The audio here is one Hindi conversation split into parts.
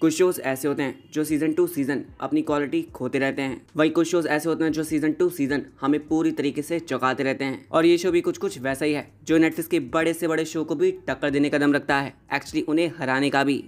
कुछ शोज ऐसे होते हैं जो सीजन टू सीजन अपनी क्वालिटी खोते रहते हैं वही कुछ शोज ऐसे होते हैं जो सीजन टू सीजन हमें पूरी तरीके से चौंकाते रहते हैं और ये शो भी कुछ कुछ वैसा ही है जो नेटफ्लिक्स के बड़े से बड़े शो को भी टक्कर देने का दम रखता है एक्चुअली उन्हें हराने का भी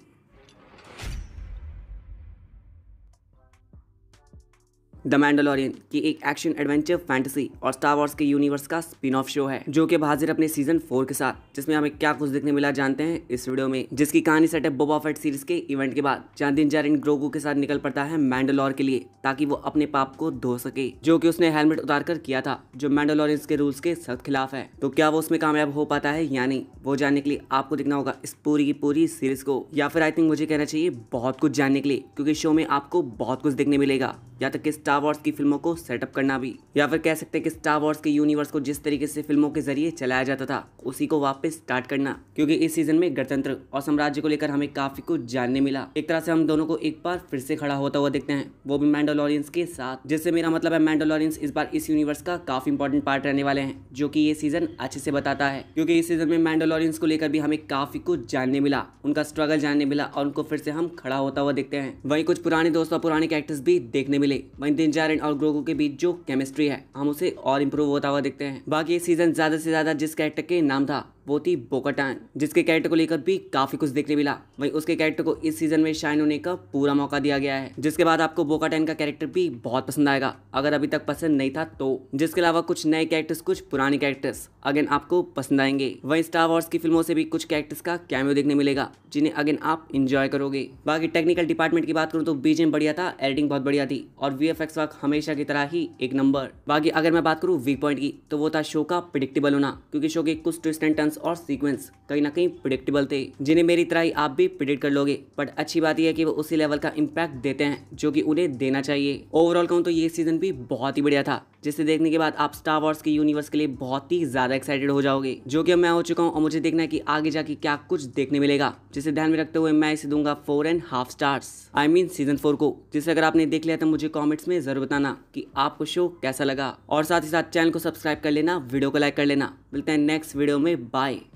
द मैंडलोरियन की एक एक्शन एडवेंचर फैंटेसी और स्टार वॉर्स के यूनिवर्स का स्पिन ऑफ शो है जो कि हाजिर अपने सीजन फोर के साथ जिसमें हमें क्या कुछ देखने मिला जानते हैं इस वीडियो में जिसकी कहानी सेट है बोबा फेट सीरीज के इवेंट के बाद जहाँ दिन जैरन ग्रोगो के साथ निकल पड़ता है मैंडलोर के लिए ताकि वो अपने पाप को धो सके जो की उसने हेलमेट उतार कर किया था जो मैंडोलोरियंस के रूल्स के सख्त खिलाफ है तो क्या वो उसमें कामयाब हो पाता है या नहीं वो जानने के लिए आपको देखना होगा इस पूरी की पूरी सीरीज को या फिर आई थिंक मुझे कहना चाहिए बहुत कुछ जानने के लिए क्योंकि शो में आपको बहुत कुछ देखने मिलेगा या तक कि स्टार वॉर्स की फिल्मों को सेटअप करना भी या फिर कह सकते हैं कि स्टार वॉर्स के यूनिवर्स को जिस तरीके से फिल्मों के जरिए चलाया जाता था उसी को वापस स्टार्ट करना क्योंकि इस सीजन में गणतंत्र और साम्राज्य को लेकर हमें काफी कुछ जानने मिला एक तरह से हम दोनों को एक बार फिर से खड़ा होता हुआ देखते हैं वो भी मैंडोलॉरियंस के साथ जिससे मेरा मतलब है मैंडोलॉरियंस इस बार इस यूनिवर्स का काफी इंपॉर्टेंट पार्ट रहने वाले हैं जो की ये सीजन अच्छे से बताता है क्योंकि इस सीजन में मैंडोलॉरियंस को लेकर भी हमें काफी कुछ जानने मिला उनका स्ट्रगल जानने मिला और उनको फिर से हम खड़ा होता हुआ देखते हैं वही कुछ पुराने दोस्तों पुराने कैरेक्टर्स भी देखने मिले मिले वहीं दिनजारन और ग्रोगो के बीच जो केमिस्ट्री है हम उसे और इम्प्रूव होता हुआ देखते हैं बाकी सीजन ज्यादा से ज्यादा जिस कैरेक्टर के नाम था वो थी बोकाटान जिसके कैरेक्टर को लेकर भी काफी कुछ देखने मिला वहीं उसके कैरेक्टर को इस सीजन में शाइन होने का पूरा मौका दिया गया है जिसके बाद आपको बोकाटान का कैरेक्टर भी बहुत पसंद आएगा अगर अभी तक पसंद नहीं था तो जिसके अलावा कुछ नए कैरेक्टर्स कुछ पुराने कैरेक्टर्स अगेन आपको पसंद आएंगे वही स्टार वॉर्स की फिल्मों से भी कुछ कैरेक्टर्स का कैमियो देखने मिलेगा जिन्हें अगेन आप इंजॉय करोगे बाकी टेक्निकल डिपार्टमेंट की बात करूँ तो बीजेम बढ़िया था एडिटिंग बहुत बढ़िया थी और वी एफ हमेशा की तरह ही एक नंबर बाकी अगर मैं बात करूँ वीक पॉइंट की तो वो था शो का प्रिडिक्टेबल होना क्योंकि शो के कुछ ट्विस्ट एंड टर्न सीक्वेंस और सीक्वेंस कहीं ना कहीं प्रिडिक्टेबल थे जिन्हें मेरी तरह ही आप भी प्रिडिक्ट कर लोगे बट अच्छी बात यह है कि वो उसी लेवल का इम्पैक्ट देते हैं जो कि उन्हें देना चाहिए ओवरऑल कहूँ तो ये सीजन भी बहुत ही बढ़िया था जिसे देखने के बाद आप स्टार वॉर्स के यूनिवर्स के लिए बहुत ही ज़्यादा एक्साइटेड हो जाओगे जो कि मैं हो चुका हूँ और मुझे देखना है कि आगे जाके क्या कुछ देखने मिलेगा जिसे ध्यान में रखते हुए मैं इसे दूंगा four and half stars I mean season four को जिसे अगर आपने देख लिया तो मुझे कॉमेंट्स में जरूर बताना की आपको शो कैसा लगा और साथ ही साथ चैनल को सब्सक्राइब कर लेना वीडियो को लाइक कर लेना मिलते हैं नेक्स्ट वीडियो में बाय